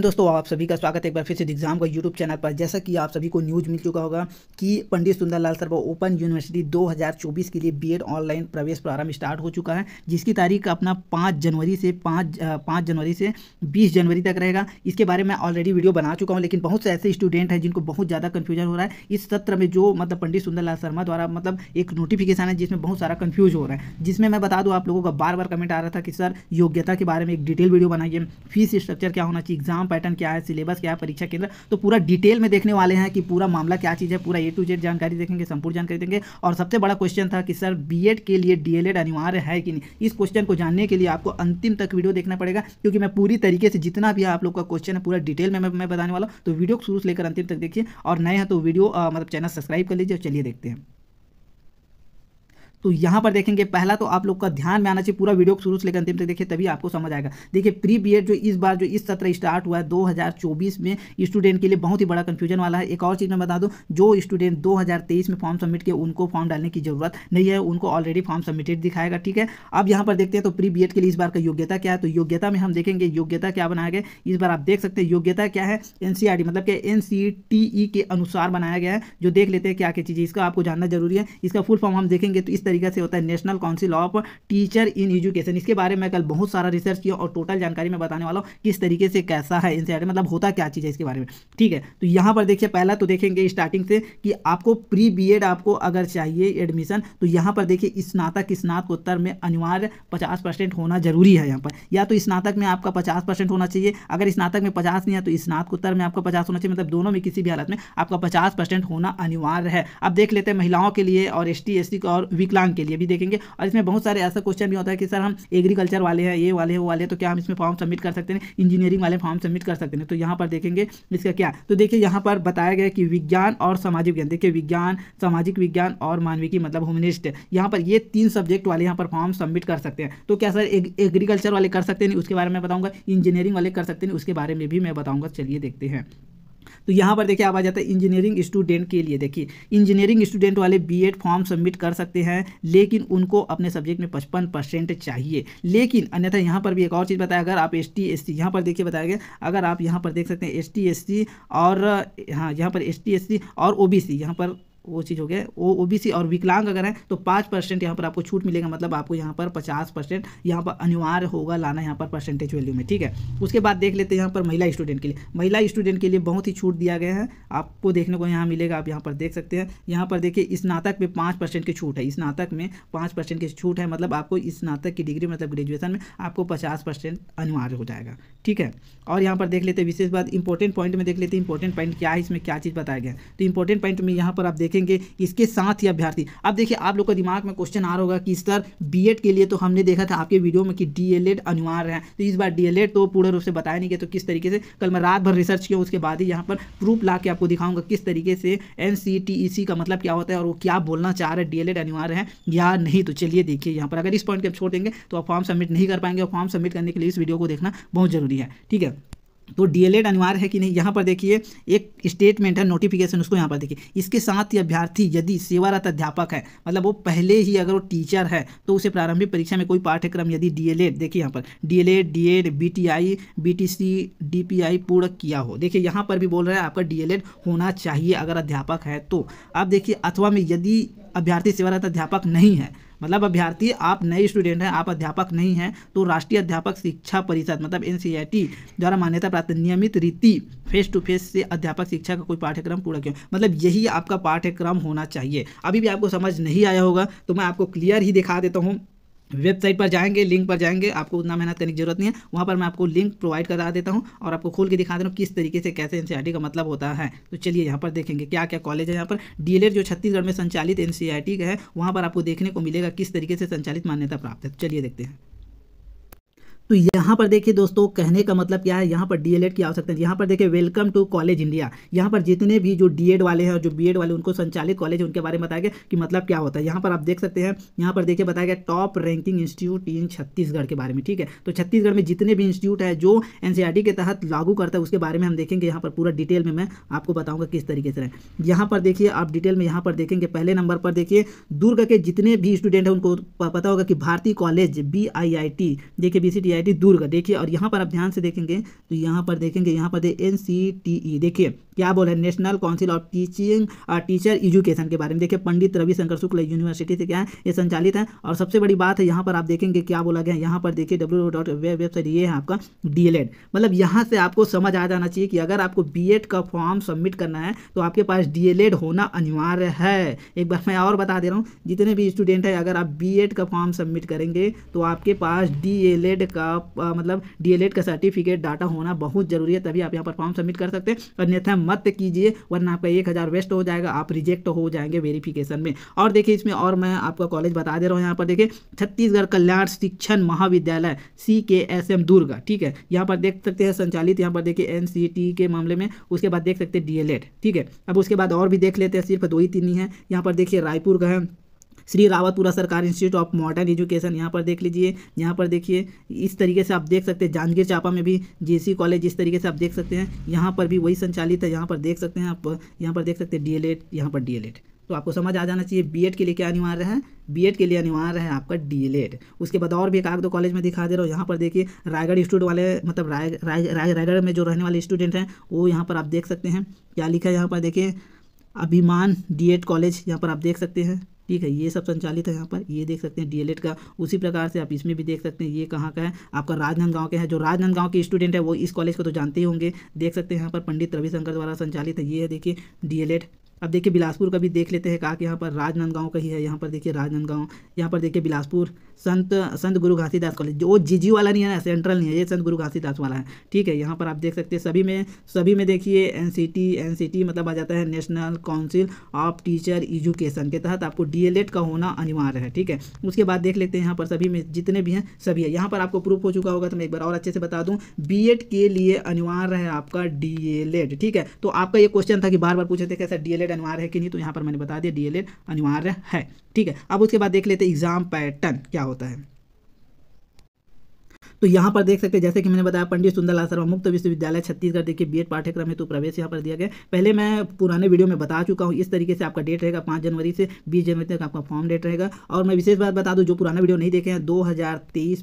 दोस्तों आप सभी का स्वागत है एक बार फिर से एग्जाम का यूट्यूब चैनल पर जैसा कि आप सभी को न्यूज़ मिल चुका होगा कि पंडित सुंदरलाल सर्वा ओपन यूनिवर्सिटी 2024 के लिए बीएड ऑनलाइन प्रवेश प्रारंभ स्टार्ट हो चुका है जिसकी तारीख अपना 5 जनवरी से 5 पाँच जनवरी से 20 जनवरी तक रहेगा इसके बारे में ऑलरेडी वीडियो बना चुका हूँ लेकिन बहुत से ऐसे स्टूडेंट हैं जिनको बहुत ज़्यादा कन्फ्यूजन हो रहा है इस सत्र में जो मतलब पंडित सुंदरलाल शर्मा द्वारा मतलब एक नोटिफिकेशन है जिसमें बहुत सारा कन्फ्यूज हो रहा है जिसमें मैं बता दूँ आप लोगों का बार बार कमेंट आ रहा था कि सर योग्यता के बारे में एक डिटेल वीडियो बनाइए फीस स्ट्रक्चर क्या होना चाहिए एग्जाम एग्जाम पैटर्न क्या है सिलेबस क्या है परीक्षा केंद्र तो पूरा डिटेल में देखने वाले हैं कि पूरा मामला क्या चीज़ है पूरा ए टू जेड जानकारी देखेंगे संपूर्ण जानकारी देंगे और सबसे बड़ा क्वेश्चन था कि सर बी के लिए डी अनिवार्य है कि नहीं इस क्वेश्चन को जानने के लिए आपको अंतिम तक वीडियो देखना पड़ेगा क्योंकि मैं पूरी तरीके से जितना भी आप लोग का क्वेश्चन है पूरा डिटेल में मैं बताने वाला हूँ तो वीडियो को शुरू से लेकर अंतिम तक देखिए और नए हैं तो वीडियो मतलब चैनल सब्सक्राइब कर लीजिए और चलिए देखते हैं तो यहाँ पर देखेंगे पहला तो आप लोग का ध्यान में आना चाहिए पूरा वीडियो शुरू से लेकर अंतिम तक देखिए तभी आपको समझ आएगा देखिए प्री बी जो इस बार जो इस सत्र स्टार्ट हुआ है 2024 में स्टूडेंट के लिए बहुत ही बड़ा कंफ्यूजन वाला है एक और चीज़ मैं बता दूँ जो स्टूडेंट 2023 में फॉर्म सबमिट किया उनको फॉर्म डालने की जरूरत नहीं है उनको ऑलरेडी फॉर्म सबमिटेड दिखाएगा ठीक है अब यहाँ पर देखते हैं तो प्री बी के लिए इस बार का योग्यता क्या है तो योग्यता में हम देखेंगे योग्यता क्या बनाया गया इस बार आप देख सकते हैं योग्यता क्या है एन e मतलब कि एन e e के अनुसार बनाया गया है जो देख लेते हैं क्या क्या चीज़ इसका आपको जानना जरूरी है इसका फुल फॉर्म हम देखेंगे तो इस तरीके से होता है national council of teacher in education इसके बारे में कल बहुत सारा रिसर्च किया और टोटल जानकारी मैं बताने वाला हूँ किस तरीके से कैसा है एन मतलब होता क्या चीज़ है इसके बारे में ठीक है तो यहाँ पर देखिए पहला तो देखेंगे स्टार्टिंग से कि आपको प्री बी आपको अगर चाहिए एडमिशन तो यहाँ पर देखिए स्नातक स्नातकोत्तर में अनिवार्य पचास होना जरूरी है यहाँ पर या तो स्नातक में आपका पचास होना चाहिए अगर स्नातक में पचास नहीं है तो स्नातकोत्तर में आपका पचास होना चाहिए मतलब दोनों में किसी भी हालत में आपका पचास होना अनिवार्य है अब देख लेते हैं महिलाओं के लिए और एस टी और विकलांग किसान के लिए भी देखेंगे और इसमें बहुत सारे ऐसा क्वेश्चन भी होता है कि सर हम एग्रीकल्चर वाले हैं ये वाले वो वाले तो क्या हम इसमें फॉर्म सबमिट कर सकते हैं इंजीनियरिंग वाले फॉर्म सबमिट कर सकते हैं तो यहाँ पर देखेंगे इसका क्या तो देखिए यहाँ पर बताया गया कि विज्ञान और सामाजिक विज्ञान देखिए विज्ञान सामाजिक विज्ञान और मानविकी मतलब ह्यूमनिस्ट यहाँ पर ये तीन सब्जेक्ट वाले यहाँ पर फॉर्म सबमिट कर सकते हैं तो क्या सर एग्रीकल्चर वाले कर सकते हैं उसके बारे में बताऊँगा इंजीनियरिंग वाले कर सकते हैं उसके बारे में भी मैं बताऊँगा चलिए देखते हैं तो यहाँ पर देखिए आप आ जाता है इंजीनियरिंग स्टूडेंट के लिए देखिए इंजीनियरिंग स्टूडेंट वाले बी फॉर्म सबमिट कर सकते हैं लेकिन उनको अपने सब्जेक्ट में पचपन चाहिए लेकिन अन्यथा यहाँ पर भी एक और चीज़ बताया अगर आप एस टी एस यहाँ पर देखिए बताया गया अगर आप यहाँ पर देख सकते हैं एस टी और हाँ यहाँ पर एस टी और ओ बी यहाँ पर वो चीज़ हो गया वो ओ बी और विकलांग अगर है तो पाँच परसेंट यहाँ पर आपको छूट मिलेगा मतलब आपको यहाँ पर पचास परसेंट यहाँ पर अनिवार्य होगा लाना यहाँ पर परसेंटेज वैल्यू में ठीक है उसके बाद देख लेते हैं यहाँ पर महिला स्टूडेंट के लिए महिला स्टूडेंट के लिए बहुत ही छूट दिया गया है आपको देखने को यहाँ मिलेगा आप यहाँ पर देख सकते हैं यहाँ पर देखिए स्नातक में पाँच परसेंट की छूट है स्नातक में पाँच परसेंट की छूट है मतलब आपको स्नातक की डिग्री मतलब ग्रेजुएसन में आपको पचास परसेंट अनिवार्य हो जाएगा ठीक है और यहाँ पर देख लेते हैं विशेष बात इंपॉर्टेंट पॉइंट में देख लेते हैं इंपॉर्टेंट पॉइंट क्या है इसमें क्या चीज़ बताया गया तो इंपॉर्टेंट पॉइंट में यहाँ पर आप देख देखेंगे इसके साथ ही अभ्यर्थी अब देखिए आप लोग का दिमाग में क्वेश्चन आ रहा होगा कि सर बी के लिए तो हमने देखा था आपके वीडियो में कि डी अनिवार्य है तो इस बार डी तो पूर्ण रूप से बताया नहीं गया तो किस तरीके से कल मैं रात भर रिसर्च किया उसके बाद ही यहाँ पर प्रूफ ला के आपको दिखाऊंगा किस तरीके से एन e का मतलब क्या होता है और वो क्या बोलना चाह रहे हैं डी अनिवार्य है या नहीं तो चलिए देखिए यहाँ पर अगर इस पॉइंट के छोड़ देंगे तो आप फॉर्म सबमिट नहीं कर पाएंगे और फॉर्म सबमिट करने के लिए इस वीडियो को देखना बहुत जरूरी है ठीक है तो डीएलएड अनिवार्य है कि नहीं यहाँ पर देखिए एक स्टेटमेंट है नोटिफिकेशन उसको यहाँ पर देखिए इसके साथ ही अभ्यर्थी यदि सेवारत अध्यापक है मतलब वो पहले ही अगर वो टीचर है तो उसे प्रारंभिक परीक्षा में कोई पाठ्यक्रम यदि डीएलएड देखिए यहाँ पर DElEd DEd BTI BTC DPI पूर्ण किया हो देखिए यहाँ पर भी बोल रहा है आपका एड होना चाहिए अगर अध्यापक है तो आप देखिए अथवा में यदि अभ्यर्थी सेवारत अध्यापक नहीं है मतलब अभ्यर्थी आप नए स्टूडेंट हैं आप अध्यापक नहीं हैं तो राष्ट्रीय अध्यापक शिक्षा परिषद मतलब एन e द्वारा मान्यता प्राप्त नियमित रीति फेस टू फेस से अध्यापक शिक्षा का कोई पाठ्यक्रम पूरा क्यों मतलब यही आपका पाठ्यक्रम होना चाहिए अभी भी आपको समझ नहीं आया होगा तो मैं आपको क्लियर ही दिखा देता हूँ वेबसाइट पर जाएंगे लिंक पर जाएंगे आपको उतना मेहनत करने की जरूरत नहीं है वहाँ पर मैं आपको लिंक प्रोवाइड करा देता हूँ और आपको खोल के दिखा देता हूँ किस तरीके से कैसे एन का मतलब होता है तो चलिए यहाँ पर देखेंगे क्या क्या कॉलेज है यहाँ पर डी जो छत्तीसगढ़ में संचालित एन का है वहाँ पर आपको देखने को मिलेगा किस तरीके से संचालित मान्यता प्राप्त है चलिए देखते हैं तो यहाँ पर देखिए दोस्तों कहने का मतलब क्या है यहाँ पर डीएलएड की आवश्यकता है यहाँ पर देखिए वेलकम टू कॉलेज इंडिया यहाँ पर जितने भी जो डीएड वाले हैं और जो बीएड वाले उनको संचालित कॉलेज उनके बारे में बताया गया कि मतलब क्या होता है यहाँ पर आप देख सकते हैं यहाँ पर देखिए बताया गया top ranking institute in Chhattisgarh के बारे में ठीक है तो छत्तीसगढ़ में जितने भी इंस्टीट्यूट है जो एन e के तहत लागू करता है उसके बारे में हम देखेंगे यहाँ पर पूरा डिटेल में मैं आपको बताऊंगा किस तरीके से यहाँ पर देखिए आप डिटेल में यहाँ पर देखेंगे पहले नंबर पर देखिए दुर्ग के जितने भी स्टूडेंट हैं उनको पता होगा कि भारतीय कॉलेज बी देखिए बी आईआईटी दुर्ग देखिए और यहाँ पर आप ध्यान से देखेंगे तो यहाँ पर देखेंगे यहाँ पर एन सी टी ई देखिए क्या बोला है नेशनल काउंसिल ऑफ टीचिंग और टीचर एजुकेशन के बारे में देखिए पंडित रविशंकर शुक्ल यूनिवर्सिटी से क्या है ये संचालित है और सबसे बड़ी बात है यहाँ पर आप देखेंगे क्या बोला गया यहाँ पर देखिए डब्ल्यू डॉट वेबसाइट ये है आपका डी e मतलब यहाँ से आपको समझ आ जाना चाहिए कि अगर आपको बी का फॉर्म सबमिट करना है तो आपके पास डी e होना अनिवार्य है एक बार मैं और बता दे रहा हूँ जितने भी स्टूडेंट हैं अगर आप बी का फॉर्म सबमिट करेंगे तो आपके पास डी e का का मतलब डीएलएड का सर्टिफिकेट डाटा होना बहुत ज़रूरी है तभी आप यहाँ पर फॉर्म सबमिट कर सकते हैं अन्यथा मत कीजिए वरना आपका एक हज़ार वेस्ट हो जाएगा आप रिजेक्ट हो जाएंगे वेरिफिकेशन में और देखिए इसमें और मैं आपका कॉलेज बता दे रहा हूँ यहाँ पर देखिए छत्तीसगढ़ कल्याण शिक्षण महाविद्यालय सी के एस एम दुर्ग ठीक है यहाँ पर देख सकते हैं संचालित यहाँ पर देखिए एन सी टी के मामले में उसके बाद देख सकते हैं डी ठीक है अब उसके बाद और भी देख लेते हैं सिर्फ दो ही तीन ही है यहाँ पर देखिए रायपुर का है श्री रावतपुरा सरकार इंस्टीट्यूट ऑफ मॉडर्न एजुकेशन यहाँ पर देख लीजिए यहाँ पर देखिए इस तरीके से आप देख सकते हैं जांजगीर चापा में भी जे कॉलेज इस तरीके से आप देख सकते हैं यहाँ पर भी वही संचालित है यहाँ पर देख सकते हैं आप यहाँ पर देख सकते हैं डी एल यहाँ पर डी तो आपको समझ आ जाना चाहिए बीएड के लिए क्या अनिवार्य है बीएड के लिए अनिवार्य है आपका डीएलएड उसके बाद और भी एक आग दो कॉलेज में दिखा दे रहा हूँ यहाँ पर देखिए रायगढ़ इंस्टीट्यूट वाले मतलब राय राय रायगढ़ में जो रहने वाले स्टूडेंट हैं वो यहाँ पर आप देख सकते हैं क्या लिखा है यहाँ पर देखिए अभिमान डी कॉलेज यहाँ पर आप देख सकते हैं ठीक है ये सब संचालित है यहाँ पर ये देख सकते हैं डीएलएड का उसी प्रकार से आप इसमें भी देख सकते हैं ये कहाँ का है आपका राजनांदगांव के है जो राजनांदगांव के स्टूडेंट है वो इस कॉलेज को तो जानते ही होंगे देख सकते हैं यहाँ पर पंडित रविशंकर द्वारा संचालित है ये है देखिए डीएलएड अब देखिए बिलासपुर का भी देख लेते हैं कहा कि यहाँ पर राजनांदगांव का ही है यहाँ पर देखिए राजनांदगांव यहाँ पर देखिए बिलासपुर संत संत गुरु घासीदास कॉलेज जो जीजी वाला नहीं है ना सेंट्रल नहीं है ये संत गुरु घासीदास वाला है ठीक है यहाँ पर आप देख सकते हैं सभी में सभी में देखिए एन सी मतलब आ जाता है national council of teacher education के तहत आपको डी का होना अनिवार्य है ठीक है उसके बाद देख लेते हैं यहाँ पर सभी में जितने भी हैं सभी है यहाँ पर आपको प्रूफ हो चुका होगा तो मैं एक बार और अच्छे से बता दूँ बी के लिए अनिवार्य है आपका डी ठीक है तो आपका ये क्वेश्चन था कि बार बार पूछे थे कैसा डी डीएलएड अनिवार्य है कि नहीं तो यहाँ पर मैंने बता दिया डीएलएड अनिवार्य है ठीक है अब उसके बाद देख लेते एग्जाम पैटर्न क्या होता है तो यहाँ पर देख सकते हैं जैसे कि मैंने बताया पंडित सुंदरलाल शर्मा मुक्त विश्वविद्यालय छत्तीसगढ़ देखिए बी पाठ्यक्रम हेतु तो प्रवेश यहाँ पर दिया गया पहले मैं पुराने वीडियो में बता चुका हूँ इस तरीके से आपका डेट रहेगा पाँच जनवरी से बीस जनवरी तक आपका फॉर्म डेट रहेगा और मैं विशेष बात बता दूँ जो पुराना वीडियो नहीं देखे हैं दो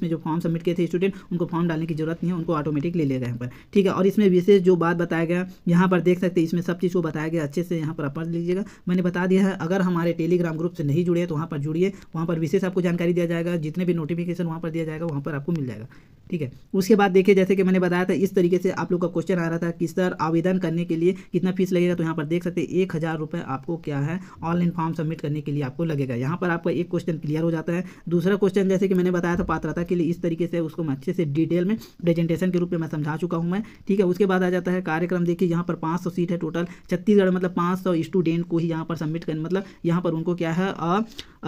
में जो फॉर्म सबमिट किए थे स्टूडेंट उनको फॉर्म डालने की जरूरत नहीं है उनको ऑटोमेटिक ले लेगा यहाँ पर ठीक है और इसमें विशेष जो बात बताया गया यहाँ पर देख सकते हैं इसमें सब चीज़ को बताया गया अच्छे से यहाँ पर आप पढ़ लीजिएगा मैंने बता दिया है अगर हमारे टेलीग्राम ग्रुप से नहीं जुड़े तो वहाँ पर जुड़िए वहाँ पर विशेष आपको जानकारी दिया जाएगा जितने भी नोटिफिकेशन वहाँ पर दिया जाएगा वहाँ पर आपको मिल जाएगा ठीक है उसके बाद देखिए जैसे कि मैंने बताया था इस तरीके से आप लोग का क्वेश्चन आ रहा था कि सर आवेदन करने के लिए कितना फीस लगेगा तो यहाँ पर देख सकते हैं एक हज़ार रुपये आपको क्या है ऑनलाइन फॉर्म सबमिट करने के लिए आपको लगेगा यहाँ पर आपका एक क्वेश्चन क्लियर हो जाता है दूसरा क्वेश्चन जैसे कि मैंने बताया था पात्रता के लिए इस तरीके से उसको मैं अच्छे से डिटेल में प्रेजेंटेशन के रूप में मैं समझा चुका हूँ मैं ठीक है उसके बाद आ जाता है कार्यक्रम देखिए यहाँ पर पाँच सीट है टोटल छत्तीसगढ़ मतलब पाँच स्टूडेंट को ही यहाँ पर सबमिट कर मतलब यहाँ पर उनको क्या है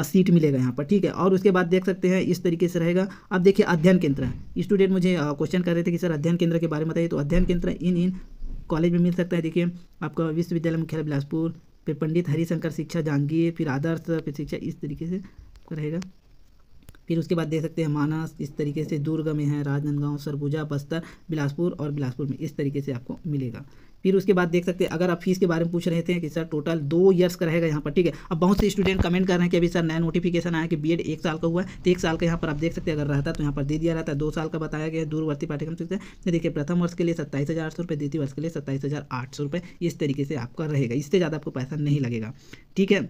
सीट मिलेगा यहाँ पर ठीक है और उसके बाद देख सकते हैं इस तरीके से रहेगा अब देखिए अध्ययन केंद्र है स्टूडेंट मुझे क्वेश्चन कर रहे थे कि सर अध्ययन केंद्र के बारे में बताइए तो अध्ययन केंद्र इन इन कॉलेज में मिल सकता है देखिए आपका विश्वविद्यालय मुख्यालय बिलासपुर फिर पंडित हरिशंकर शिक्षा जहांगीर फिर आदर्श फिर शिक्षा इस तरीके से रहेगा फिर उसके बाद देख सकते हैं मानस इस तरीके से दुर्ग में है राजनांदगांव सरगुजा बस्तर बिलासपुर और बिलासपुर में इस तरीके से आपको मिलेगा फिर उसके बाद देख सकते हैं अगर आप फीस के बारे में पूछ रहे थे कि सर टोटल दो ईयर्स का रहेगा यहाँ पर ठीक है अब बहुत से स्टूडेंट कमेंट कर रहे हैं कि अभी सर नया नोटिफिकेशन आया कि बी एक साल का हुआ है तो एक साल का यहाँ पर आप देख सकते हैं अगर रहता तो यहाँ पर दे दिया रहता है दो साल का बताया गया दूरवर्ती पाठ्यक्रम से देखिए प्रथम वर्ष के लिए सत्ताईस हज़ार सौ रुपये द्वितीय वर्ष के लिए सत्ताईस हज़ार आठ सौ रुपये इस तरीके से आपका रहेगा इससे ज़्यादा आपको पैसा नहीं लगेगा ठीक है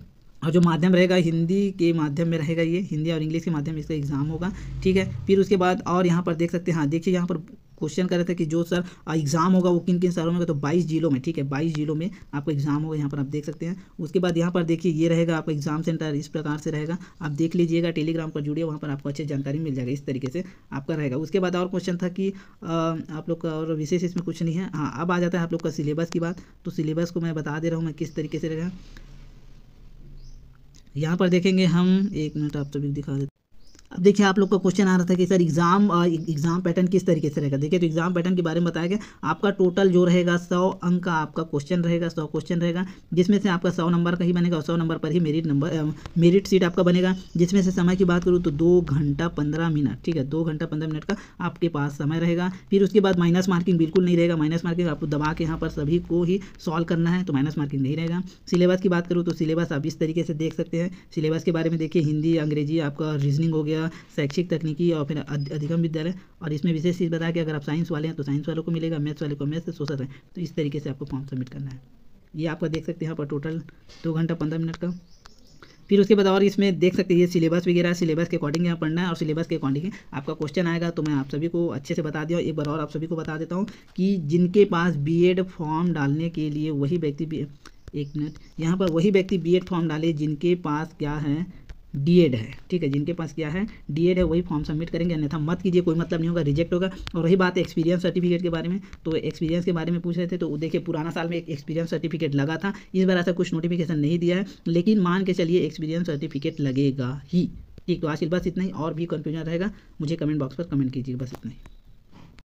और जो माध्यम रहेगा हिंदी के माध्यम में रहेगा ये हिंदी और इंग्लिश के माध्यम इसका एग्ज़ाम होगा ठीक है फिर उसके बाद और यहाँ पर देख सकते हैं हाँ देखिए यहाँ पर क्वेश्चन कर रहे थे कि जो सर एग्ज़ाम होगा वो किन किन शहरों में होगा तो 22 जिलों में ठीक है 22 जिलों में आपका एग्ज़ाम होगा यहाँ पर आप देख सकते हैं उसके बाद यहाँ पर देखिए ये रहेगा आपका एग्ज़ाम सेंटर इस प्रकार से रहेगा आप देख लीजिएगा टेलीग्राम पर जुड़िए वहाँ पर आपको अच्छी जानकारी मिल जाएगी इस तरीके से आपका रहेगा उसके बाद और क्वेश्चन था कि आप लोग का और विशेष इसमें कुछ नहीं है हाँ अब आ जाता है आप लोग का सिलेबस की बात तो सिलेबस को मैं बता दे रहा हूँ मैं किस तरीके से रहेगा यहाँ पर देखेंगे हम एक मिनट आप तभी दिखा देते अब देखिए आप लोग का क्वेश्चन आ रहा था कि सर एग्ज़ाम एग्ज़ाम पैटर्न किस तरीके से रहेगा देखिए तो एग्ज़ाम पैटर्न के बारे में बताया गया आपका टोटल जो रहेगा सौ अंक का आपका क्वेश्चन रहेगा सौ क्वेश्चन रहेगा जिसमें से आपका सौ नंबर का ही बनेगा और सौ नंबर पर ही मेरिट नंबर मेरिट सीट आपका बनेगा जिसमें से समय की बात करूँ तो दो घंटा पंद्रह मिनट ठीक है दो घंटा पंद्रह मिनट का आपके पास समय रहेगा फिर उसके बाद माइनस मार्किंग बिल्कुल नहीं रहेगा माइनस मार्किंग आपको दबा के यहाँ पर सभी को ही सॉल्व करना है तो माइनस मार्किंग नहीं रहेगा सिलेबस की बात करूँ तो सिलेबस आप इस तरीके से देख सकते हैं सिलेबस के बारे में देखिए हिंदी अंग्रेजी आपका रीजनिंग हो गया शैक्षिक तकनीकी और फिर अधिगम विद्यालय और इसमें विशेष चीज़ बताया कि अगर आप साइंस वाले हैं तो साइंस वालों को मिलेगा मैथ्स वाले को मैथ्स सोशल है तो इस तरीके से आपको फॉर्म सबमिट करना है ये आपका देख सकते हैं यहाँ पर टोटल दो घंटा पंद्रह मिनट का फिर उसके बाद और इसमें देख सकते हैं ये सिलेबस वगैरह सिलेबस के अकॉर्डिंग यहाँ पढ़ना है और सिलेबस के अकॉर्डिंग आपका क्वेश्चन आएगा तो मैं आप सभी को अच्छे से बता दिया एक बार और आप सभी को बता देता हूँ कि जिनके पास एड फॉर्म डालने के लिए वही व्यक्ति एक मिनट यहाँ पर वही व्यक्ति एड फॉर्म डाले जिनके पास क्या है डीएड है ठीक है जिनके पास क्या है डीएड है वही फॉर्म सबमिट करेंगे अन्यथा मत कीजिए कोई मतलब नहीं होगा रिजेक्ट होगा और रही बात एक्सपीरियंस सर्टिफिकेट के बारे में तो एक्सपीरियंस के बारे में पूछ रहे थे तो देखिए पुराना साल में एक एक्सपीरियंस सर्टिफिकेट लगा था इस बार ऐसा कुछ नोटिफिकेशन नहीं दिया है लेकिन मान के चलिए एक्सपीरियंस सर्टिफिकेट लगेगा ही ठीक तो आज के बस इतना ही और भी कन्फ्यूजन रहेगा मुझे कमेंट बॉक्स पर कमेंट कीजिए बस इतना ही